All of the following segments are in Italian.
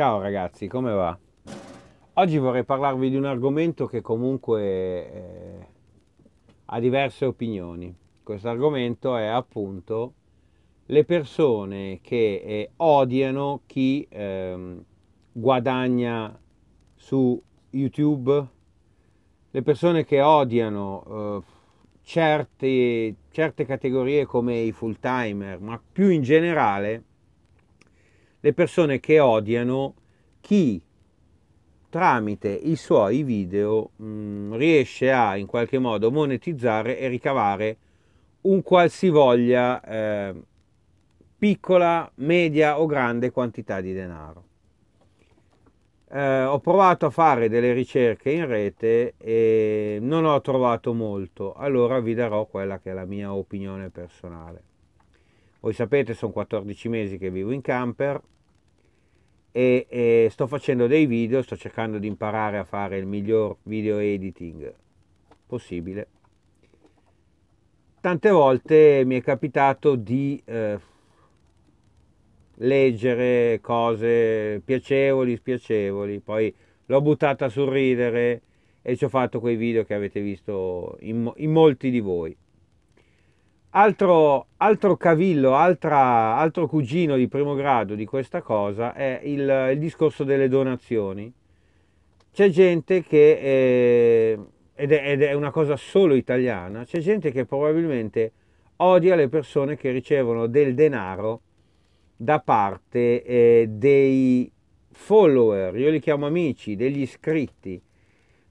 Ciao ragazzi, come va? Oggi vorrei parlarvi di un argomento che comunque eh, ha diverse opinioni. Questo argomento è appunto le persone che eh, odiano chi eh, guadagna su YouTube, le persone che odiano eh, certe, certe categorie come i full timer, ma più in generale le persone che odiano chi tramite i suoi video mh, mm, riesce a in qualche modo monetizzare e ricavare un qualsivoglia eh, piccola, media o grande quantità di denaro. Eh, ho provato a fare delle ricerche in rete e non ho trovato molto, allora vi darò quella che è la mia opinione personale. Voi sapete, sono 14 mesi che vivo in camper, e, e sto facendo dei video, sto cercando di imparare a fare il miglior video editing possibile. Tante volte mi è capitato di eh, leggere cose piacevoli, spiacevoli, poi l'ho buttata sul ridere e ci ho fatto quei video che avete visto in, in molti di voi. Altro, altro cavillo, altra, altro cugino di primo grado di questa cosa è il, il discorso delle donazioni. C'è gente che, è, eh, ed, è, ed è una cosa solo italiana, c'è gente che probabilmente odia le persone che ricevono del denaro da parte eh, dei follower, io li chiamo amici, degli iscritti.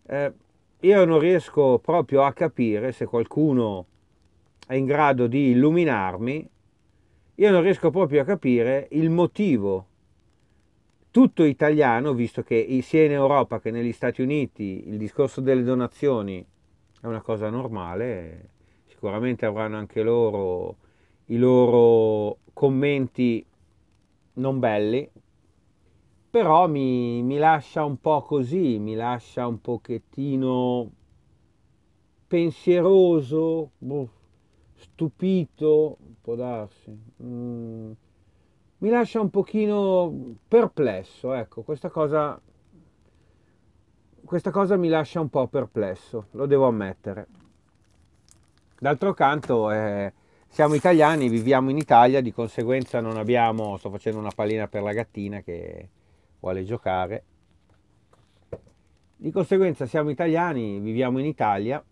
Eh, io non riesco proprio a capire se qualcuno è in grado di illuminarmi, io non riesco proprio a capire il motivo tutto italiano, visto che sia in Europa che negli Stati Uniti il discorso delle donazioni è una cosa normale, sicuramente avranno anche loro i loro commenti non belli, però mi, mi lascia un po' così, mi lascia un pochettino pensieroso, boh, stupito, può darsi, mm, mi lascia un pochino perplesso, ecco, questa cosa, questa cosa mi lascia un po' perplesso, lo devo ammettere. D'altro canto eh, siamo italiani, viviamo in Italia, di conseguenza non abbiamo, sto facendo una pallina per la gattina che vuole giocare, di conseguenza siamo italiani, viviamo in Italia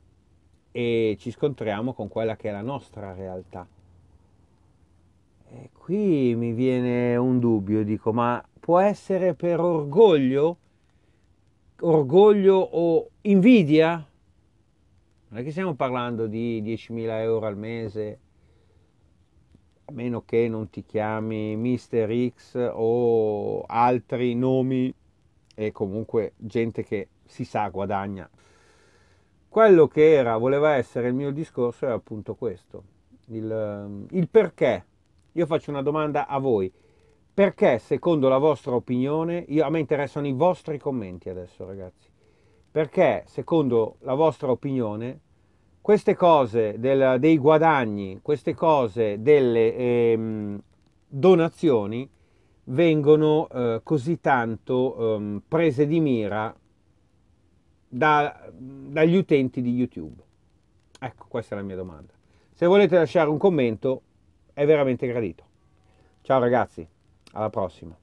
e ci scontriamo con quella che è la nostra realtà. E qui mi viene un dubbio, dico, ma può essere per orgoglio? Orgoglio o invidia? Non è che stiamo parlando di 10.000 euro al mese, a meno che non ti chiami Mister X o altri nomi e comunque gente che si sa guadagna quello che era, voleva essere il mio discorso è appunto questo, il, ehm, il perché. Io faccio una domanda a voi, perché secondo la vostra opinione, io, a me interessano i vostri commenti adesso ragazzi, perché secondo la vostra opinione queste cose del, dei guadagni, queste cose delle ehm, donazioni vengono eh, così tanto ehm, prese di mira da, dagli utenti di YouTube? Ecco, questa è la mia domanda. Se volete lasciare un commento è veramente gradito. Ciao ragazzi, alla prossima.